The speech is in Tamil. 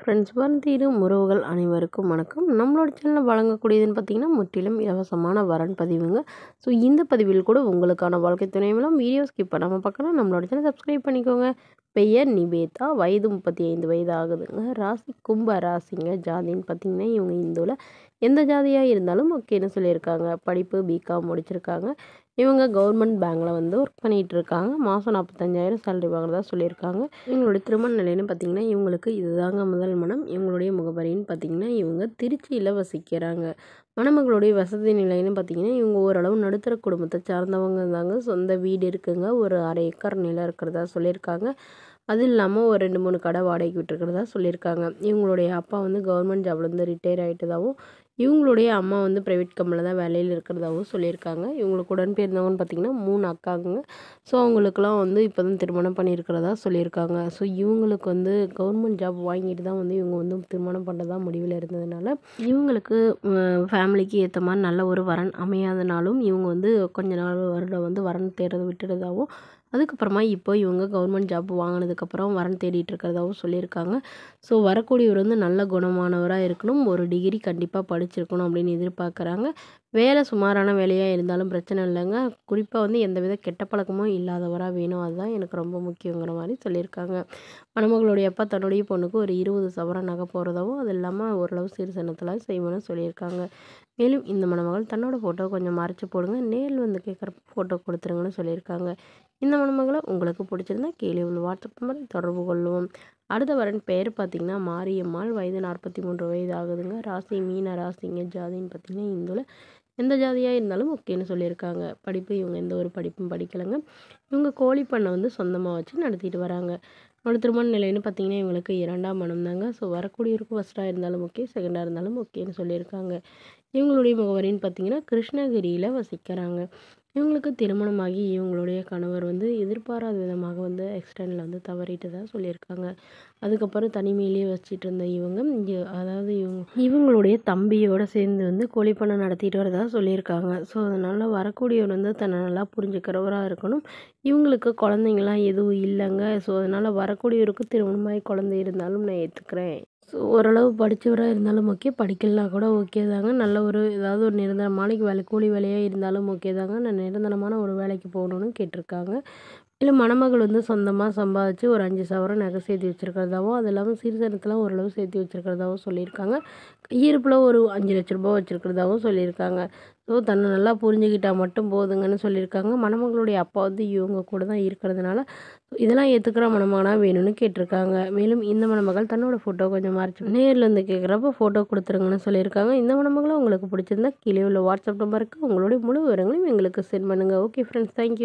ஃப்ரெண்ட்ஸ் வரந்தீடும் உறவுகள் அனைவருக்கும் வணக்கம் நம்மளோட சேனலில் வழங்கக்கூடியதுன்னு பார்த்தீங்கன்னா முற்றிலும் இலவசமான வரன் பதிவுங்க ஸோ இந்த பதிவில் கூட உங்களுக்கான வாழ்க்கை துணைவெல்லாம் வீடியோ ஸ்கிப் பண்ணாமல் பார்க்கணும் நம்மளோட சேனல் சப்ஸ்கிரைப் பண்ணிக்கோங்க பெயர் நிவேதா வயது முப்பத்தி ஐந்து வயது ஆகுதுங்க ராசி கும்ப ராசிங்க ஜாதின்னு பார்த்தீங்கன்னா இவங்க இந்துவில் எந்த ஜாதியாக இருந்தாலும் ஓகேன்னு சொல்லியிருக்காங்க படிப்பு பிகாம் முடிச்சிருக்காங்க இவங்க கவர்மெண்ட் பேங்கில் வந்து ஒர்க் பண்ணிகிட்டு இருக்காங்க மாதம் நாற்பத்தஞ்சாயிரம் சேலரி வாங்குறதா சொல்லியிருக்காங்க இவங்களுடைய திருமண நிலைன்னு பார்த்திங்கன்னா இவங்களுக்கு இதுதாங்க முதல் மனம் இவங்களுடைய முகவரின்னு பார்த்திங்கன்னா இவங்க திருச்சியில் வசிக்கிறாங்க மணமகளுடைய வசதி நிலைன்னு பார்த்திங்கன்னா இவங்க ஓரளவு நடுத்தர குடும்பத்தை சார்ந்தவங்க தாங்க சொந்த வீடு இருக்குங்க ஒரு அரை ஏக்கர் நிலம் இருக்கிறதா சொல்லியிருக்காங்க அது இல்லாமல் ஒரு ரெண்டு மூணு கடை வாடகைக்கு விட்டுருக்கிறதா சொல்லியிருக்காங்க இவங்களுடைய அப்பா வந்து கவர்மெண்ட் ஜாப்லேருந்து ரிட்டையர் ஆகிட்டதாகவும் இவங்களுடைய அம்மா வந்து ப்ரைவேட் கம்பெனியில் தான் வேலையில் இருக்கிறதாகவும் சொல்லியிருக்காங்க இவங்களுக்கு உடன்பெயர்ந்தவங்கன்னு பார்த்தீங்கன்னா மூணு அக்காங்க ஸோ அவங்களுக்குலாம் வந்து இப்போ தான் திருமணம் பண்ணியிருக்கிறதா சொல்லியிருக்காங்க ஸோ இவங்களுக்கு வந்து கவர்மெண்ட் ஜாப் வாங்கிட்டு தான் வந்து இவங்க வந்து திருமணம் பண்ணுறதா முடிவில் இருந்ததுனால இவங்களுக்கு ஃபேமிலிக்கு ஏற்ற மாதிரி நல்ல ஒரு வரன் அமையாதனாலும் இவங்க வந்து கொஞ்ச நாள் வருடம் வந்து வரன் தேடுறது விட்டுறதாகவும் அதுக்கப்புறமா இப்போ இவங்க கவர்மெண்ட் ஜாப் வாங்கினதுக்கப்புறம் வரன் தேடிட்டு இருக்கிறதாவும் சொல்லியிருக்காங்க ஸோ வரக்கூடியவர் வந்து நல்ல குணமானவராக இருக்கணும் ஒரு டிகிரி கண்டிப்பாக படிச்சிருக்கணும் அப்படின்னு எதிர்பார்க்குறாங்க வேலை சுமாரான வேலையாக இருந்தாலும் பிரச்சனை இல்லைங்க குறிப்பாக வந்து எந்தவித கெட்ட பழக்கமும் இல்லாதவராக வேணும் அதுதான் எனக்கு ரொம்ப முக்கியங்கிற மாதிரி சொல்லியிருக்காங்க மணமகளுடைய அப்பா தன்னுடைய பொண்ணுக்கு ஒரு இருபது சவரம் நகை போகிறதாவும் அது இல்லாமல் ஓரளவு சீர்சனத்தில் செய்வோம்னு சொல்லியிருக்காங்க மேலும் இந்த மணமகள் தன்னோட ஃபோட்டோ கொஞ்சம் மறைச்சி போடுங்க நேரில் வந்து கேட்குற ஃபோட்டோ கொடுத்துருங்கன்னு சொல்லியிருக்காங்க இந்த மணமகளை உங்களுக்கு பிடிச்சிருந்தா கீழே உள்ள வாட்ஸ்அப் நம்பரை தொடர்பு கொள்ளுவோம் அடுத்த வரன் பெயர் பார்த்திங்கன்னா மாரியம்மாள் வயது நாற்பத்தி மூன்று வயது ஆகுதுங்க ராசி மீன ராசிங்க ஜாதின்னு பார்த்திங்கன்னா இந்துல எந்த ஜாதியாக இருந்தாலும் ஓகேன்னு சொல்லியிருக்காங்க படிப்பு இவங்க எந்த ஒரு படிப்பும் படிக்கலைங்க இவங்க கோழி பண்ணை வந்து சொந்தமாக வச்சு நடத்திட்டு வராங்க ஒரு திருமண நிலைன்னு பார்த்தீங்கன்னா இவங்களுக்கு இரண்டாம் மனம் தாங்க ஸோ வரக்கூடியவருக்கு ஃபஸ்ட்டாக இருந்தாலும் ஓகே செகண்டாக இருந்தாலும் ஓகேன்னு சொல்லியிருக்காங்க இவங்களுடைய முகவரின்னு பார்த்தீங்கன்னா கிருஷ்ணகிரியில் வசிக்கிறாங்க இவங்களுக்கு திருமணமாகி இவங்களுடைய கணவர் வந்து எதிர்பாராத விதமாக வந்து எக்ஸ்டர்னில் வந்து தவறிட்டதாக சொல்லியிருக்காங்க அதுக்கப்புறம் தனிமையிலேயே வச்சுட்டு இருந்த இவங்க அதாவது இவங்க இவங்களுடைய தம்பியோட சேர்ந்து வந்து கொலிப்பணம் நடத்திட்டு வரதாக சொல்லியிருக்காங்க ஸோ அதனால் வரக்கூடியவர் வந்து தன்னை நல்லா புரிஞ்சுக்கிறவராக இருக்கணும் இவங்களுக்கு குழந்தைங்களாம் எதுவும் இல்லைங்க ஸோ அதனால் வரக்கூடியவருக்கு திருமணமாகி குழந்தை இருந்தாலும் நான் ஏற்றுக்கிறேன் ஸோ ஓரளவு படித்தவராக இருந்தாலும் ஓகே படிக்கலனா கூட ஓகே தாங்க நல்ல ஒரு ஏதாவது ஒரு நிரந்தரமான வேலை கூலி வேலையாக இருந்தாலும் ஓகே தாங்க நான் நிரந்தரமான ஒரு வேலைக்கு போகணுன்னு கேட்டிருக்காங்க இல்லை மணமகள் வந்து சொந்தமாக சம்பாதிச்சு ஒரு அஞ்சு சவரம் நகை சேர்த்து வச்சுருக்கிறதாவும் அது இல்லாமல் சீர்சனத்தெலாம் ஓரளவு சேர்த்து வச்சுருக்கிறதாவும் சொல்லியிருக்காங்க ஈர்ப்பில் ஒரு அஞ்சு லட்ச ரூபா வச்சுருக்கிறதாவும் சொல்லியிருக்காங்க ஸோ தன்னை நல்லா புரிஞ்சுக்கிட்டால் மட்டும் போதுங்கன்னு சொல்லியிருக்காங்க மணமகளுடைய அப்பா வந்து இவங்க கூட தான் இருக்கிறதுனால இதெல்லாம் ஏற்றுக்கிற மணமகனாக வேணும்னு கேட்டிருக்காங்க மேலும் இந்த மணமகள் தன்னோட ஃபோட்டோ கொஞ்சம் மறைச்சு நேரில் வந்து கேட்குறப்ப ஃபோட்டோ கொடுத்துருங்கன்னு சொல்லியிருக்காங்க இந்த மணமகளும் உங்களுக்கு பிடிச்சிருந்தா கீழே உள்ள வாட்ஸ்அப் நம்பருக்கு உங்களுடைய முழு விவரங்களையும் எங்களுக்கு சென்ட் பண்ணுங்கள் ஓகே ஃப்ரெண்ட்ஸ் தேங்க்யூ